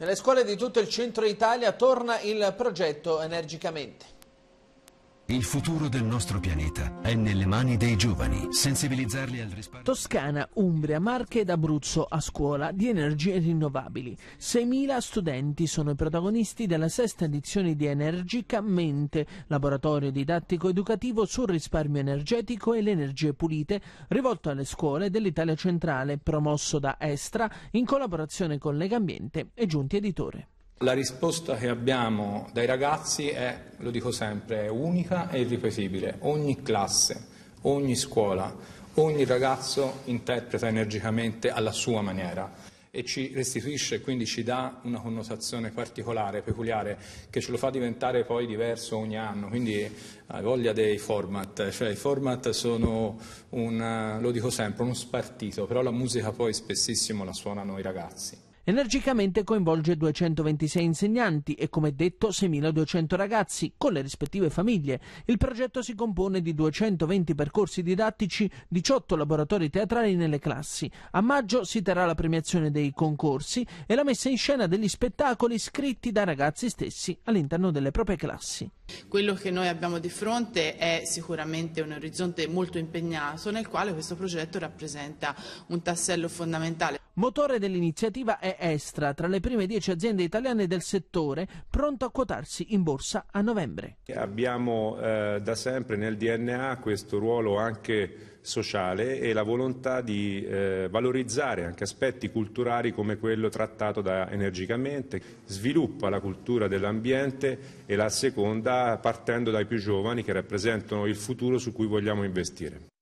Nelle scuole di tutto il centro Italia torna il progetto energicamente. Il futuro del nostro pianeta è nelle mani dei giovani. Sensibilizzarli al risparmio. Toscana, Umbria, Marche ed Abruzzo a scuola di energie rinnovabili. 6.000 studenti sono i protagonisti della sesta edizione di Energicamente, laboratorio didattico educativo sul risparmio energetico e le energie pulite, rivolto alle scuole dell'Italia centrale, promosso da Estra in collaborazione con Legambiente e Giunti Editore. La risposta che abbiamo dai ragazzi è, lo dico sempre, è unica e irripetibile. Ogni classe, ogni scuola, ogni ragazzo interpreta energicamente alla sua maniera e ci restituisce, e quindi ci dà una connotazione particolare, peculiare, che ce lo fa diventare poi diverso ogni anno. Quindi hai voglia dei format, cioè i format sono, un, lo dico sempre, uno spartito, però la musica poi spessissimo la suonano i ragazzi. Energicamente coinvolge 226 insegnanti e come detto 6.200 ragazzi con le rispettive famiglie. Il progetto si compone di 220 percorsi didattici, 18 laboratori teatrali nelle classi. A maggio si terrà la premiazione dei concorsi e la messa in scena degli spettacoli scritti da ragazzi stessi all'interno delle proprie classi. Quello che noi abbiamo di fronte è sicuramente un orizzonte molto impegnato nel quale questo progetto rappresenta un tassello fondamentale. Motore dell'iniziativa è Estra, tra le prime dieci aziende italiane del settore, pronto a quotarsi in borsa a novembre. Abbiamo eh, da sempre nel DNA questo ruolo anche sociale e la volontà di eh, valorizzare anche aspetti culturali come quello trattato da Energicamente. Sviluppa la cultura dell'ambiente e la seconda partendo dai più giovani che rappresentano il futuro su cui vogliamo investire.